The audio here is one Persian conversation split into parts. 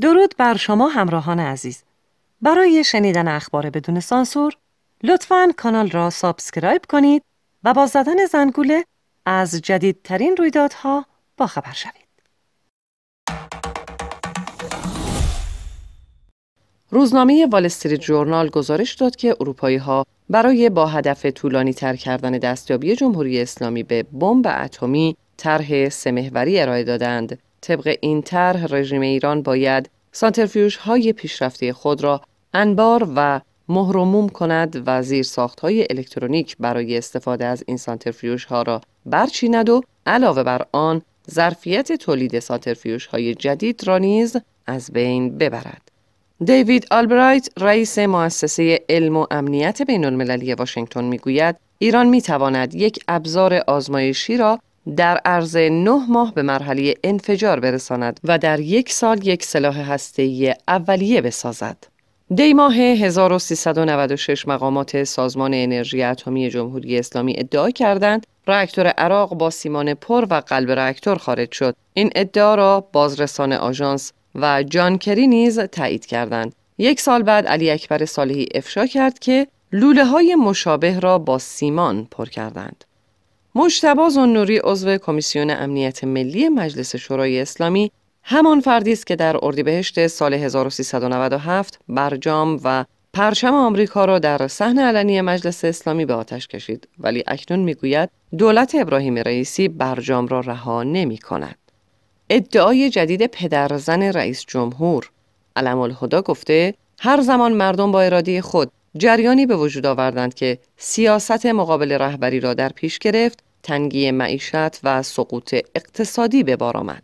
درود بر شما همراهان عزیز برای شنیدن اخبار بدون سانسور لطفا کانال را سابسکرایب کنید و با زدن زنگوله از جدیدترین رویدادها خبر شوید روزنامه والستری جورنال گزارش داد که اروپایی ها برای با هدف طولانی تر کردن دستیابی جمهوری اسلامی به بمب اتمی طرح سمهوری ارائه دادند طبق این طرح رژیم ایران باید سانترفیوش های پیشرفته خود را انبار و مهرموم کند و زیر ساخت های الکترونیک برای استفاده از این سانترفیوش ها را برچیند و علاوه بر آن ظرفیت تولید سانترفیوش های جدید را نیز از بین ببرد. دیوید آلبرایت رئیس مؤسسه علم و امنیت بین المللی واشنگتن می ایران می تواند یک ابزار آزمایشی را در عرض نه ماه به مرحله انفجار برساند و در یک سال یک سلاح هسته‌ای اولیه بسازد. دی ماه 1396 مقامات سازمان انرژی اتمی جمهوری اسلامی ادعا کردند راکتور عراق با سیمان پر و قلب راکتور خارج شد. این ادعا را بازرسان آژانس و جان کری نیز تایید کردند. یک سال بعد علی اکبر صالحی افشا کرد که لوله های مشابه را با سیمان پر کردند. مشتبه زنوری عضو کمیسیون امنیت ملی مجلس شورای اسلامی همان فردی است که در اردیبهشت سال 1397 برجام و پرچم آمریکا را در صحن علنی مجلس اسلامی به آتش کشید ولی اکنون میگوید دولت ابراهیم رئیسی برجام را رها نمی کند. ادعای جدید پدرزن رئیس جمهور علم الهدا گفته هر زمان مردم با اراده خود جریانی به وجود آوردند که سیاست مقابل رهبری را در پیش گرفت تنگی معیشت و سقوط اقتصادی به بار آمد.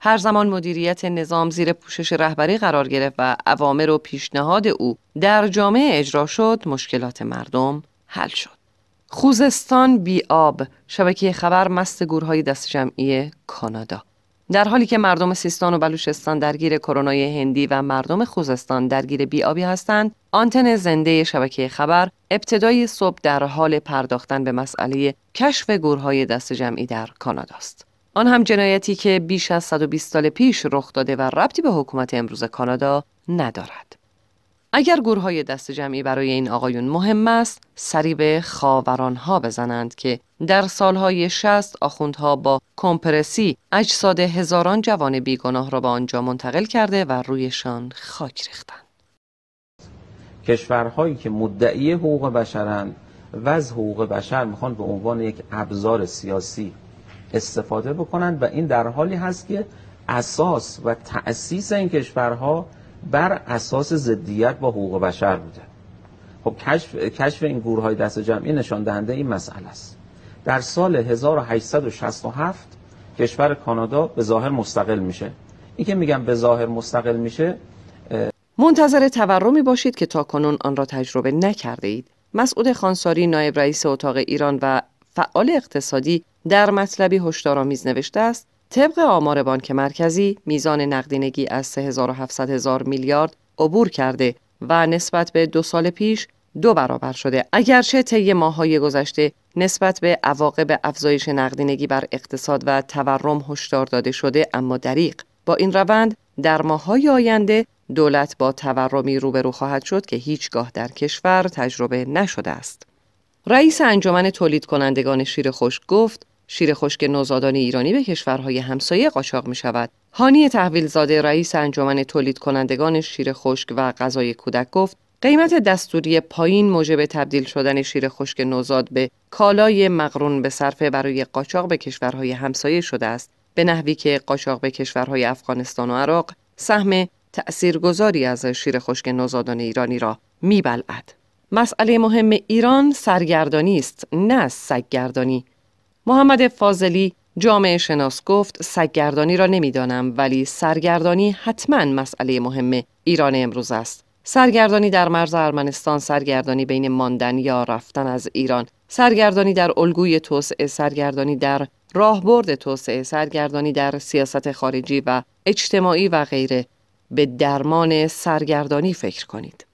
هر زمان مدیریت نظام زیر پوشش رهبری قرار گرفت و اوامر و پیشنهاد او در جامعه اجرا شد، مشکلات مردم حل شد. خوزستان بی آب، شبکه خبر مست گورهای دست جمعی کانادا. در حالی که مردم سیستان و بلوچستان درگیر کرونای هندی و مردم خوزستان درگیر بیابی هستند، آنتن زنده شبکه خبر ابتدای صبح در حال پرداختن به مسئله کشف گورهای دست جمعی در کانادا است. آن هم جنایتی که بیش از 120 سال پیش رخ داده و ربطی به حکومت امروز کانادا ندارد. اگر های دست جمعی برای این آقایون مهم است سری به ها بزنند که در سالهای شست آخوندها با کمپرسی اجساد هزاران جوان بیگناه را به آنجا منتقل کرده و رویشان خاک ریختند کشورهایی که مدعی حقوق بشرند و از حقوق بشر میخوان به عنوان یک ابزار سیاسی استفاده بکنند و این در حالی هست که اساس و تأسیس این کشورها بر اساس ضدیت با حقوق بشر بوده خب کشف, کشف این گروه های دست جمعی نشان دهنده این مسئله است در سال 1867 کشور کانادا به ظاهر مستقل میشه این که میگم به ظاهر مستقل میشه منتظر تورمی باشید که تا کنون آن را تجربه نکرده اید مسعود خانساری نایب رئیس اتاق ایران و فعال اقتصادی در مطلبی هشدارآمیز نوشته است طبق آمار بانک مرکزی میزان نقدینگی از 3700 هزار میلیارد عبور کرده و نسبت به دو سال پیش دو برابر شده اگرچه طی ماهای گذشته نسبت به عواقب افزایش نقدینگی بر اقتصاد و تورم هشدار داده شده اما دریق با این روند در ماهای آینده دولت با تورمی روبرو خواهد شد که هیچگاه در کشور تجربه نشده است رئیس انجمن تولید کنندگان شیر خشک گفت شیر خشک نوزادان ایرانی به کشورهای همسایه قاچاق می شود. هانی تحویلزاده رئیس انجمن تولید کنندگان شیر خشک و غذای کودک گفت قیمت دستوری پایین موجب تبدیل شدن شیر خشک نوزاد به کالای مقرون به صرف برای قاچاق به کشورهای همسایه شده است به نحوی که قاچاق به کشورهای افغانستان و عراق سهم تأثیرگذاری از شیر خشک نوزادان ایرانی را میبلعد مسئله مهم ایران سرگردانی است نه سگگردانی محمد فاضلی جامعه شناس گفت سگردانی را نمیدانم ولی سرگردانی حتما مسئله مهم ایران امروز است سرگردانی در مرز ارمنستان سرگردانی بین ماندن یا رفتن از ایران سرگردانی در الگوی توسعه سرگردانی در راهبرد توسعه سرگردانی در سیاست خارجی و اجتماعی و غیره به درمان سرگردانی فکر کنید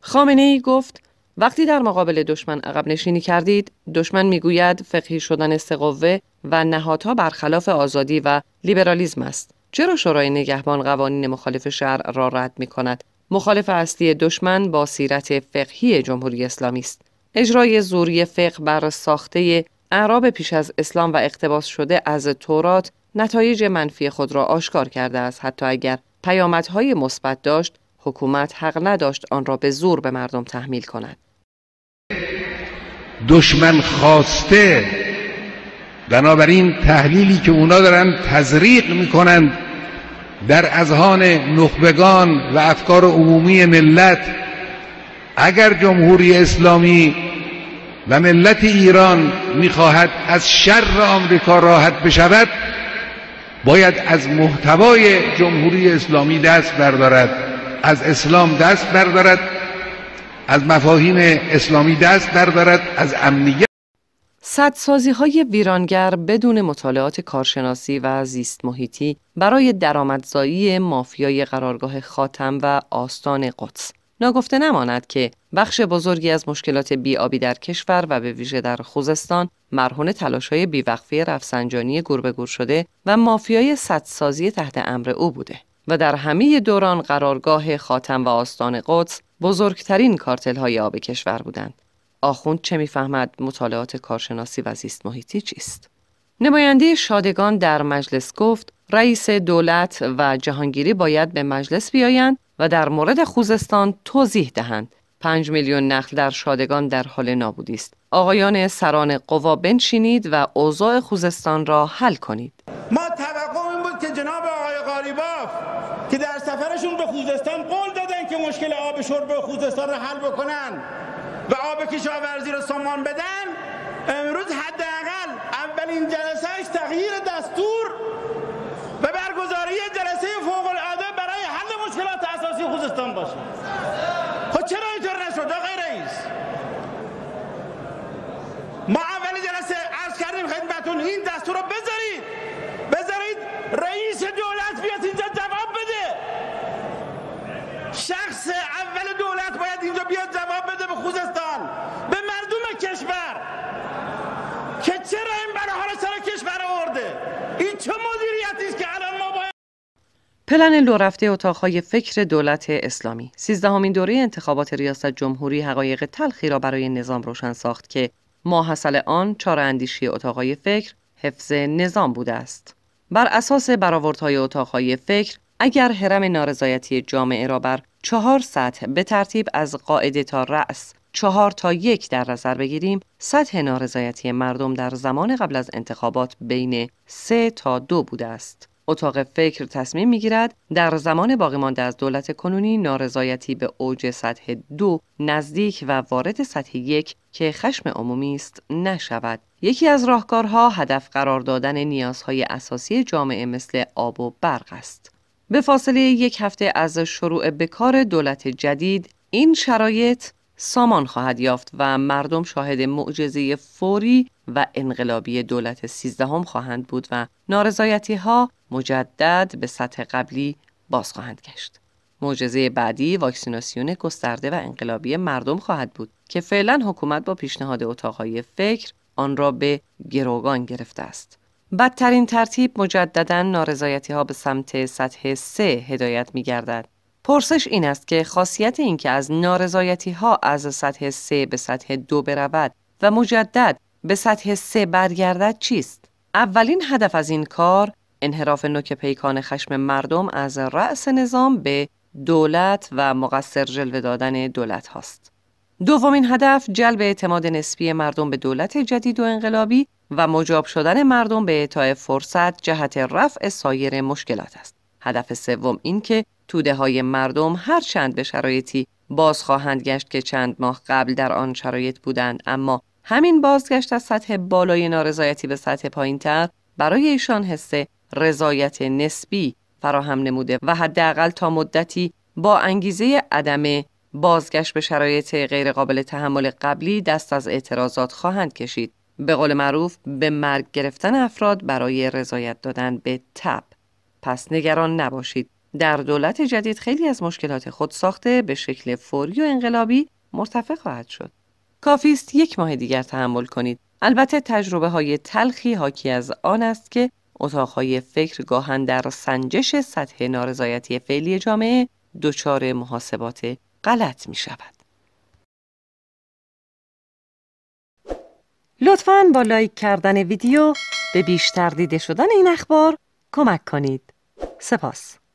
خامنه ای گفت وقتی در مقابل دشمن عقب نشینی کردید دشمن میگوید فقهی شدن استقوه و نهادها برخلاف آزادی و لیبرالیزم است چرا شورای نگهبان قوانین مخالف شهر را رد می کند مخالف اصلی دشمن با سیرت فقهی جمهوری اسلامی است اجرای زوری فقه بر ساخته اعراب پیش از اسلام و اقتباس شده از تورات نتایج منفی خود را آشکار کرده است حتی اگر پیامدهای مثبت داشت حکومت حق نداشت آن را به زور به مردم تحمیل کند دشمن خواسته بنابراین تحلیلی که اونا دارن تزریق میکنند در اذهان نخبگان و افکار عمومی ملت اگر جمهوری اسلامی و ملت ایران میخواهد از شر آمریکا راحت بشود باید از محتوای جمهوری اسلامی دست بردارد از اسلام دست بردارد از مفاهیم اسلامی دست بردارد از امنیت سدسازی های ویرانگر بدون مطالعات کارشناسی و زیست محیطی برای درآمدزایی مافیای قرارگاه خاتم و آستان قدس ناگفته نماند که بخش بزرگی از مشکلات بیابی در کشور و به ویژه در خوزستان مرهون تلاش های بیوقفی رفسنجانی گربه شده و مافیای سدسازی تحت امر او بوده و در همه دوران قرارگاه خاتم و آستان قدس بزرگترین کارتل های آب کشور بودند. آخوند چه میفهمد مطالعات کارشناسی و زیست محیطی چیست؟ نماینده شادگان در مجلس گفت رئیس دولت و جهانگیری باید به مجلس بیایند و در مورد خوزستان توضیح دهند. پنج میلیون نخل در شادگان در حال نابودی است. آقایان سران قوا بنشینید و اوضاع خوزستان را حل کنید. ما توقع این بود که جناب آقای غاریباف که در سفرشون به خوزستان مشکل آب شرب خوزستان رو حل بکنن و آب کشاورزی رو سامان بدن امروز حداقل اولین جلسه تغییر دستور پلن لو رفته اتاقهای فکر دولت اسلامی سیزدهمین دوره انتخابات ریاست جمهوری حقایق تلخی را برای نظام روشن ساخت که ماحصل آن چار اندیشی اتاقهای فکر حفظ نظام بوده است بر اساس برآوردهای اتاقهای فکر اگر حرم نارضایتی جامعه را بر چهار سطح به ترتیب از قاعده تا رأس چهار تا یک در نظر بگیریم سطح نارضایتی مردم در زمان قبل از انتخابات بین سه تا دو بوده است اتاق فکر تصمیم میگیرد در زمان باقی مانده از دولت کنونی نارضایتی به اوج سطح دو نزدیک و وارد سطح یک که خشم عمومی است نشود یکی از راهکارها هدف قرار دادن نیازهای اساسی جامعه مثل آب و برق است به فاصله یک هفته از شروع بکار دولت جدید این شرایط سامان خواهد یافت و مردم شاهد معجزه فوری و انقلابی دولت سیزدهم خواهند بود و نارضایتی ها مجدد به سطح قبلی باز خواهند گشت. معجزه بعدی واکسیناسیون گسترده و انقلابی مردم خواهد بود که فعلا حکومت با پیشنهاد اتاقهای فکر آن را به گروگان گرفته است. بدترین ترتیب مجددا نارضایتی ها به سمت سطح سه هدایت می گردد. پرسش این است که خاصیت اینکه از نارضایتی ها از سطح سه به سطح دو برود و مجدد به سطح سه برگردد چیست؟ اولین هدف از این کار انحراف نوک پیکان خشم مردم از رأس نظام به دولت و مقصر جلوه دادن دولت هاست. دومین هدف جلب اعتماد نسبی مردم به دولت جدید و انقلابی و مجاب شدن مردم به اعطای فرصت جهت رفع سایر مشکلات است. هدف سوم این که توده های مردم هر چند به شرایطی باز خواهند گشت که چند ماه قبل در آن شرایط بودند اما همین بازگشت از سطح بالای نارضایتی به سطح تر برای ایشان حسه، رضایت نسبی فراهم نموده و حداقل تا مدتی با انگیزه عدم بازگشت به شرایط غیرقابل تحمل قبلی دست از اعتراضات خواهند کشید به قول معروف به مرگ گرفتن افراد برای رضایت دادن به تب پس نگران نباشید در دولت جدید خیلی از مشکلات خود ساخته به شکل فوری و انقلابی مرتفع خواهد شد کافی است یک ماه دیگر تحمل کنید البته تجربه های تلخی حاکی از آن است که اتاقهای فکر گاهن در سنجش سطح نارضایتی فعلی جامعه دچار محاسبات غلط می شود. لطفاً با لایک کردن ویدیو به بیشتر دیده شدن این اخبار کمک کنید. سپاس.